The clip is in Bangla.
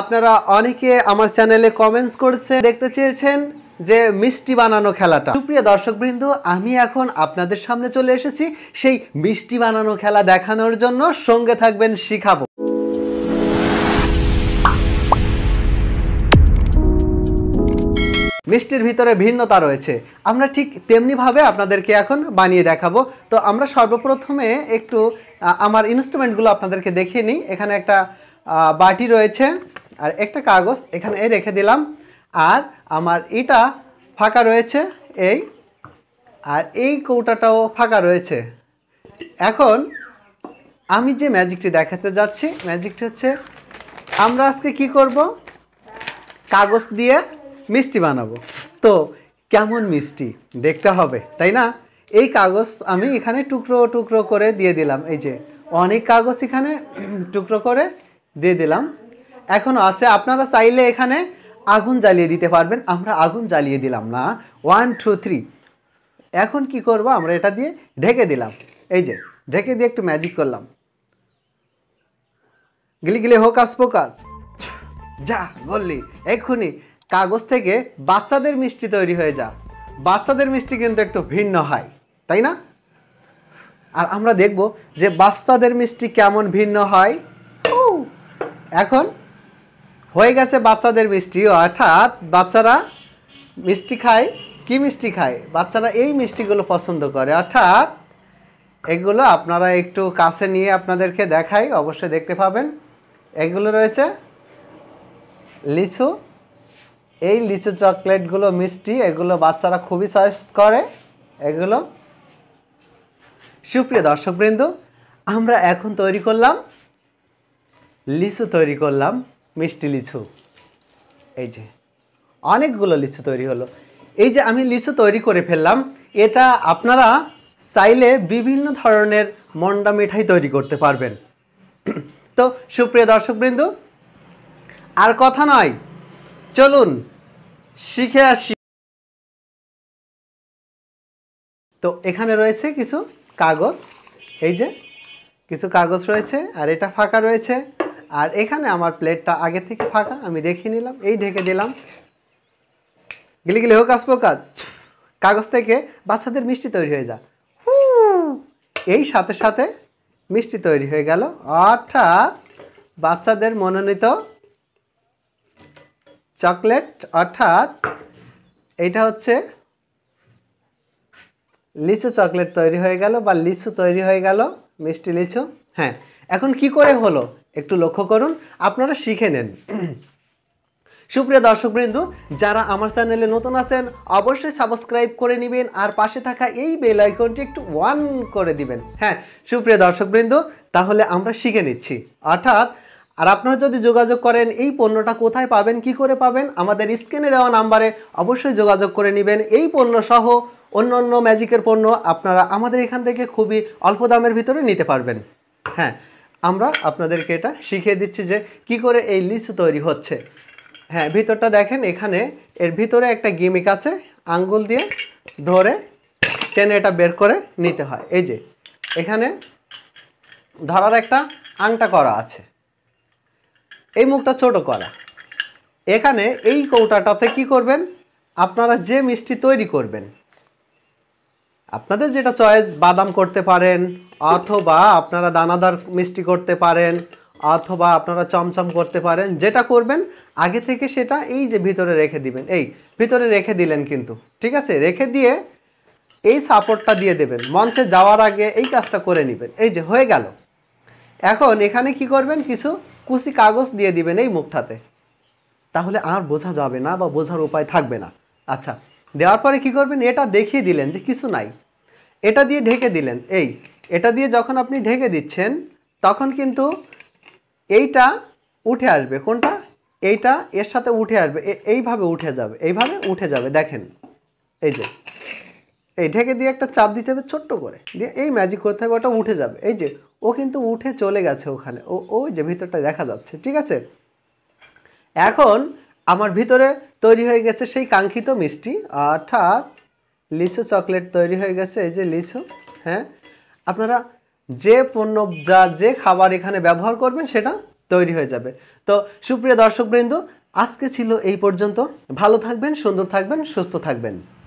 আপনারা অনেকে আমার চ্যানেলে কমেন্টস করছে দেখতে চেয়েছেন যে মিষ্টি বানানো খেলাটা সুপ্রিয় দর্শকবৃন্দ আমি এখন আপনাদের সামনে চলে এসেছি সেই মিষ্টি বানানো খেলা দেখানোর জন্য সঙ্গে থাকবেন শিখাবো মিষ্টির ভিতরে ভিন্নতা রয়েছে আমরা ঠিক তেমনিভাবে আপনাদেরকে এখন বানিয়ে দেখাবো তো আমরা সর্বপ্রথমে একটু আমার ইনস্ট্রুমেন্টগুলো আপনাদেরকে দেখিয়ে নিই এখানে একটা বাটি রয়েছে আর একটা কাগজ এখানে রেখে দিলাম আর আমার এটা ফাঁকা রয়েছে এই আর এই কৌটাটাও ফাঁকা রয়েছে এখন আমি যে ম্যাজিকটি দেখাতে যাচ্ছি ম্যাজিকটি হচ্ছে আমরা আজকে কি করব কাগজ দিয়ে মিষ্টি বানাবো তো কেমন মিষ্টি দেখতে হবে তাই না এই কাগজ আমি এখানে টুকরো টুকরো করে দিয়ে দিলাম এই যে অনেক কাগজ এখানে টুকরো করে দিয়ে দিলাম এখনও আছে আপনারা চাইলে এখানে আগুন জ্বালিয়ে দিতে পারবেন আমরা আগুন জ্বালিয়ে দিলাম না ওয়ান টু থ্রি এখন কি করব আমরা এটা দিয়ে ঢেকে দিলাম এই যে ঢেকে দিয়ে একটু ম্যাজিক করলাম গিলি গিলি হোকাস পোকাস যা বললি এক্ষুনি কাগজ থেকে বাচ্চাদের মিষ্টি তৈরি হয়ে যা বাচ্চাদের মিষ্টি কিন্তু একটু ভিন্ন হয় তাই না আর আমরা দেখব যে বাচ্চাদের মিষ্টি কেমন ভিন্ন হয় এখন হয়ে গেছে বাচ্চাদের মিষ্টি অর্থাৎ বাচ্চারা মিষ্টি খায় কি মিষ্টি খায় বাচ্চারা এই মিষ্টিগুলো পছন্দ করে অর্থাৎ এগুলো আপনারা একটু কাছে নিয়ে আপনাদেরকে দেখাই অবশ্যই দেখতে পাবেন এগুলো রয়েছে লিচু এই লিচু চকলেটগুলো মিষ্টি এগুলো বাচ্চারা খুবই চয়েস করে এগুলো সুপ্রিয় দর্শকবৃন্দ আমরা এখন তৈরি করলাম লিচু তৈরি করলাম মিষ্টি লিচু এই যে অনেকগুলো লিচু তৈরি হলো এই যে আমি লিচু তৈরি করে ফেললাম এটা আপনারা চাইলে বিভিন্ন ধরনের মন্ডা মিঠাই তৈরি করতে পারবেন তো সুপ্রিয় দর্শকবৃন্দ আর কথা নয় চলুন শিখে আসি তো এখানে রয়েছে কিছু কাগজ এই যে কিছু কাগজ রয়েছে আর এটা ফাঁকা রয়েছে আর এখানে আমার প্লেটটা আগে থেকে ফাঁকা আমি দেখে নিলাম এই ঢেকে দিলাম গিলি গিলি হোক আসবো কাজ কাগজ থেকে বাচ্চাদের মিষ্টি তৈরি হয়ে যা এই সাথে সাথে মিষ্টি তৈরি হয়ে গেল অর্থাৎ বাচ্চাদের মনোনীত চকলেট অর্থাৎ এটা হচ্ছে লিচু চকলেট তৈরি হয়ে গেল বা লিচু তৈরি হয়ে গেল মিষ্টি লিচু হ্যাঁ এখন কি করে হলো একটু লক্ষ্য করুন আপনারা শিখে নেন সুপ্রিয় দর্শকবৃন্দ যারা আমার চ্যানেলে নতুন আছেন অবশ্যই সাবস্ক্রাইব করে নেবেন আর পাশে থাকা এই বেল আইকনটি একটু ওয়ান করে দিবেন হ্যাঁ সুপ্রিয় দর্শকবৃন্দ তাহলে আমরা শিখে নিচ্ছি অর্থাৎ আর আপনারা যদি যোগাযোগ করেন এই পণ্যটা কোথায় পাবেন কি করে পাবেন আমাদের স্ক্রিনে দেওয়া নাম্বারে অবশ্যই যোগাযোগ করে নেবেন এই পণ্য সহ অন্য অন্য ম্যাজিকের পণ্য আপনারা আমাদের এখান থেকে খুবই অল্প দামের ভিতরে নিতে পারবেন হ্যাঁ আমরা আপনাদেরকে এটা শিখিয়ে দিচ্ছি যে কি করে এই লিচু তৈরি হচ্ছে হ্যাঁ ভিতরটা দেখেন এখানে এর ভিতরে একটা গিমিক আছে আঙ্গুল দিয়ে ধরে টেনে এটা বের করে নিতে হয় এই যে এখানে ধরার একটা আংটা করা আছে এই মুখটা ছোট করা এখানে এই কৌটাটাতে কি করবেন আপনারা যে মিষ্টি তৈরি করবেন আপনাদের যেটা চয়েস বাদাম করতে পারেন অথবা আপনারা দানাদার মিষ্টি করতে পারেন অথবা আপনারা চমচম করতে পারেন যেটা করবেন আগে থেকে সেটা এই যে ভিতরে রেখে দিবেন এই ভিতরে রেখে দিলেন কিন্তু ঠিক আছে রেখে দিয়ে এই সাপোর্টটা দিয়ে দেবেন মঞ্চে যাওয়ার আগে এই কাজটা করে নেবেন এই যে হয়ে গেল এখন এখানে কি করবেন কিছু কুচি কাগজ দিয়ে দিবেন এই মুখটাতে তাহলে আর বোঝা যাবে না বা বোঝার উপায় থাকবে না আচ্ছা দেওয়ার পরে কি করবেন এটা দেখিয়ে দিলেন যে কিছু নাই এটা দিয়ে ঢেকে দিলেন এই এটা দিয়ে যখন আপনি ঢেকে দিচ্ছেন তখন কিন্তু এইটা উঠে আসবে কোনটা এইটা এর সাথে উঠে আসবে এইভাবে উঠে যাবে এইভাবে উঠে যাবে দেখেন এই যে এই ঢেকে দিয়ে একটা চাপ দিতে হবে ছোট্ট করে দিয়ে এই ম্যাজিক করতে হবে ওটা উঠে যাবে এই যে ও কিন্তু উঠে চলে গেছে ওখানে ও ওই যে ভিতরটা দেখা যাচ্ছে ঠিক আছে এখন আমার ভিতরে তৈরি হয়ে গেছে সেই কাঙ্ক্ষিত মিষ্টি অর্থাৎ লিচু চকলেট তৈরি হয়ে গেছে এই যে লিচু হ্যাঁ আপনারা যে পণ্য যা যে খাবার এখানে ব্যবহার করবেন সেটা তৈরি হয়ে যাবে তো সুপ্রিয় দর্শকবৃন্দ আজকে ছিল এই পর্যন্ত ভালো থাকবেন সুন্দর থাকবেন সুস্থ থাকবেন